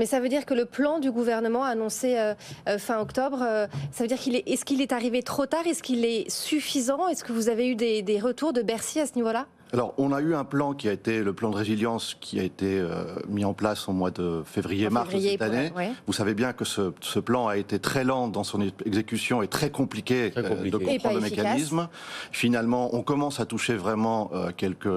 Mais ça veut dire que le plan du gouvernement annoncé euh, euh, fin octobre, euh, ça veut dire qu'il est, ce qu'il est arrivé trop tard Est-ce qu'il est suffisant Est-ce que vous avez eu des, retours de Bercy à ce niveau-là alors, on a eu un plan qui a été le plan de résilience qui a été mis en place au mois de février-mars de cette année. Vous savez bien que ce, plan a été très lent dans son exécution et très compliqué, de comprendre le mécanisme. Finalement, on commence à toucher vraiment quelques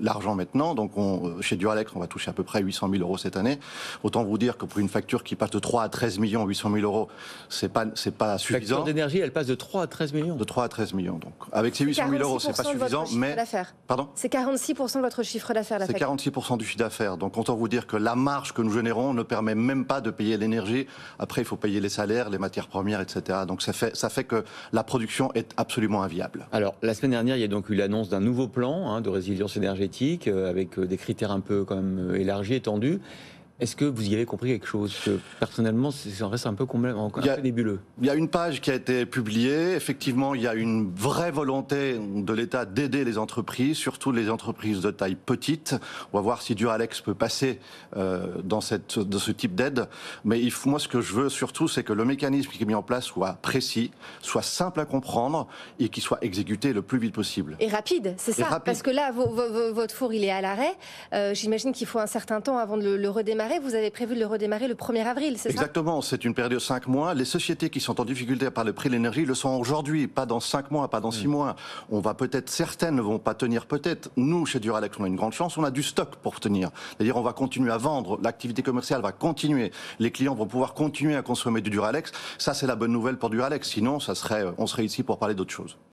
l'argent maintenant. Donc on, euh, chez Duralex, on va toucher à peu près 800 000 euros cette année. Autant vous dire que pour une facture qui passe de 3 à 13 millions, 800 000 euros, c'est pas c'est pas suffisant. La facture d'énergie, elle passe de 3 à 13 millions. De 3 à 13 millions. Donc avec ces 800 000 euros, c'est pas suffisant, mais pardon. C'est 46 de votre chiffre d'affaires. C'est 46 du chiffre d'affaires. Donc autant vous dire que la marge que nous générons ne permet même pas de payer l'énergie. Après, il faut payer les salaires, les matières premières, etc. Donc ça fait ça fait que la production est absolument inviable. Alors la semaine dernière, il y a donc eu l'annonce d'un nouveau plan hein, de résilience euh, avec euh, des critères un peu quand même euh, élargis, étendus. Est-ce que vous y avez compris quelque chose Personnellement, ça reste un peu, un peu nébuleux. Il y a une page qui a été publiée. Effectivement, il y a une vraie volonté de l'État d'aider les entreprises, surtout les entreprises de taille petite. On va voir si Duralex peut passer euh, dans, cette, ce type d'aide. Mais il faut, moi, ce que je veux surtout, c'est que le mécanisme qui est mis en place soit précis, soit simple à comprendre et qu'il soit exécuté le plus vite possible. Et rapide, c'est ça. Parce que là, votre four, il est à l'arrêt. Euh, j'imagine qu'il faut un certain temps avant de le redémarrer vous avez prévu de le redémarrer le 1er avril, c'est ça Exactement, c'est une période de 5 mois. Les sociétés qui sont en difficulté par le prix de l'énergie le sont aujourd'hui, pas dans 5 mois, pas dans 6 hmm. mois. On va peut-être, certaines ne vont pas tenir peut-être. Nous, chez Duralex, on a une grande chance, on a du stock pour tenir. C'est-à-dire, on va continuer à vendre, l'activité commerciale va continuer, les clients vont pouvoir continuer à consommer du Duralex. Ça, c'est la bonne nouvelle pour Duralex. Sinon, ça serait, on serait ici pour parler d'autre chose.